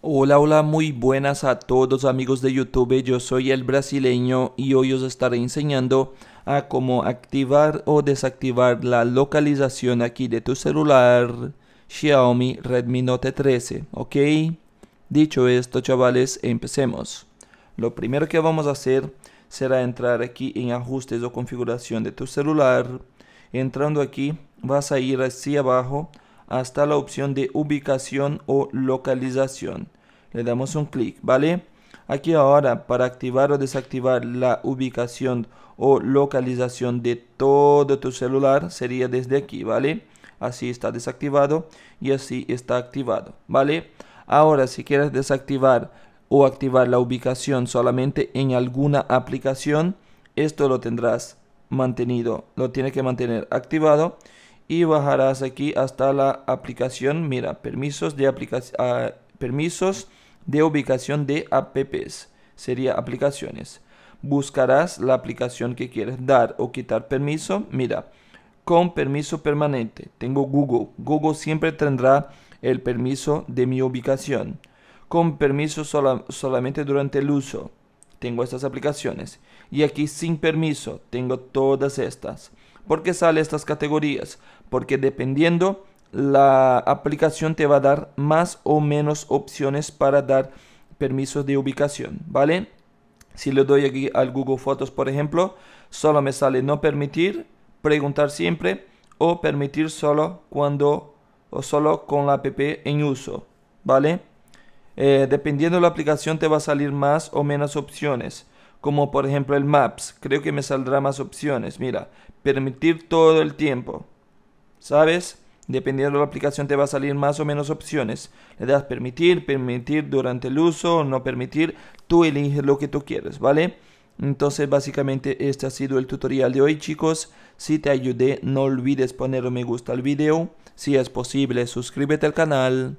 Hola, hola, muy buenas a todos amigos de YouTube, yo soy el brasileño y hoy os estaré enseñando a cómo activar o desactivar la localización aquí de tu celular Xiaomi Redmi Note 13, ¿ok? Dicho esto chavales, empecemos. Lo primero que vamos a hacer será entrar aquí en ajustes o configuración de tu celular. Entrando aquí vas a ir hacia abajo hasta la opción de ubicación o localización. Le damos un clic, ¿vale? Aquí ahora para activar o desactivar la ubicación o localización de todo tu celular sería desde aquí, ¿vale? Así está desactivado y así está activado, ¿vale? Ahora si quieres desactivar o activar la ubicación solamente en alguna aplicación, esto lo tendrás mantenido, lo tienes que mantener activado y bajarás aquí hasta la aplicación, mira, permisos de, ah, permisos de ubicación de apps, sería aplicaciones. Buscarás la aplicación que quieres dar o quitar permiso, mira, con permiso permanente. Tengo Google, Google siempre tendrá el permiso de mi ubicación. Con permiso solamente durante el uso tengo estas aplicaciones. Y aquí sin permiso tengo todas estas. ¿Por qué sale estas categorías? Porque dependiendo la aplicación te va a dar más o menos opciones para dar permisos de ubicación, ¿vale? Si le doy aquí al Google Fotos, por ejemplo, solo me sale no permitir, preguntar siempre o permitir solo cuando o solo con la app en uso, ¿vale? Eh, dependiendo de la aplicación te va a salir más o menos opciones. Como por ejemplo el Maps. Creo que me saldrá más opciones. Mira, permitir todo el tiempo. ¿Sabes? Dependiendo de la aplicación te va a salir más o menos opciones. Le das permitir, permitir durante el uso, no permitir. Tú eliges lo que tú quieres, ¿vale? Entonces básicamente este ha sido el tutorial de hoy chicos. Si te ayudé no olvides poner un me gusta al video. Si es posible suscríbete al canal.